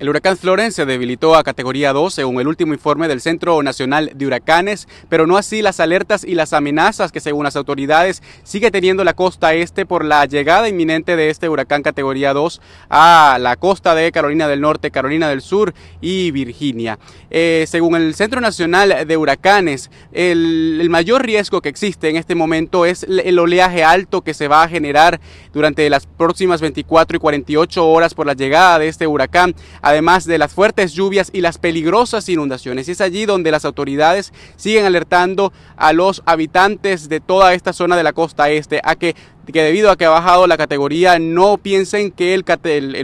El huracán Florence se debilitó a categoría 2 según el último informe del Centro Nacional de Huracanes, pero no así las alertas y las amenazas que según las autoridades sigue teniendo la costa este por la llegada inminente de este huracán categoría 2 a la costa de Carolina del Norte, Carolina del Sur y Virginia. Eh, según el Centro Nacional de Huracanes, el, el mayor riesgo que existe en este momento es el oleaje alto que se va a generar durante las próximas 24 y 48 horas por la llegada de este huracán además de las fuertes lluvias y las peligrosas inundaciones. Y es allí donde las autoridades siguen alertando a los habitantes de toda esta zona de la costa este a que que debido a que ha bajado la categoría, no piensen que el,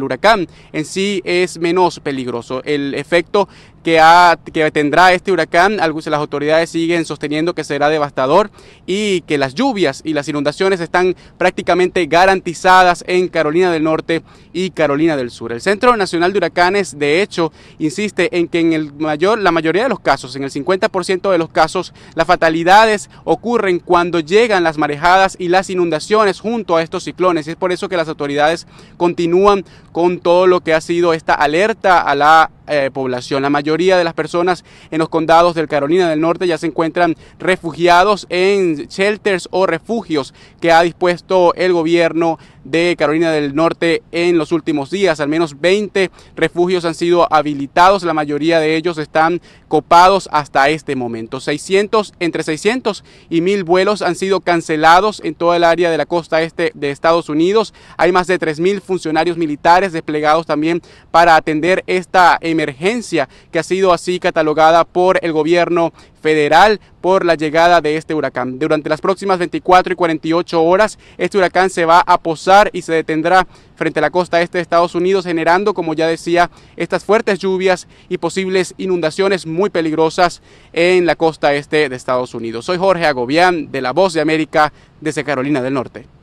huracán en sí es menos peligroso. El efecto que, tendrá este huracán. algunas Las autoridades siguen sosteniendo que será devastador y que las lluvias y las inundaciones están prácticamente garantizadas en Carolina del Norte y Carolina del Sur. El Centro Nacional de Huracanes, de hecho, insiste en que en el mayor, la mayoría de los casos, en el 50% de los casos, las fatalidades ocurren cuando llegan las marejadas y las inundaciones junto a estos ciclones. Y es por eso que las autoridades continúan con todo lo que ha sido esta alerta a la eh, población. La mayoría de las personas en los condados de Carolina del Norte ya se encuentran refugiados en shelters o refugios que ha dispuesto el gobierno de Carolina del Norte en los últimos días. Al menos 20 refugios han sido habilitados, la mayoría de ellos están copados hasta este momento. 600, entre 600 y 1000 vuelos han sido cancelados en toda el área de la costa este de Estados Unidos. Hay más de 3000 funcionarios militares desplegados también para atender esta emergencia emergencia que ha sido así catalogada por el gobierno federal por la llegada de este huracán. Durante las próximas 24 y 48 horas, este huracán se va a posar y se detendrá frente a la costa este de Estados Unidos, generando, como ya decía, estas fuertes lluvias y posibles inundaciones muy peligrosas en la costa este de Estados Unidos. Soy Jorge Agobián, de La Voz de América, desde Carolina del Norte.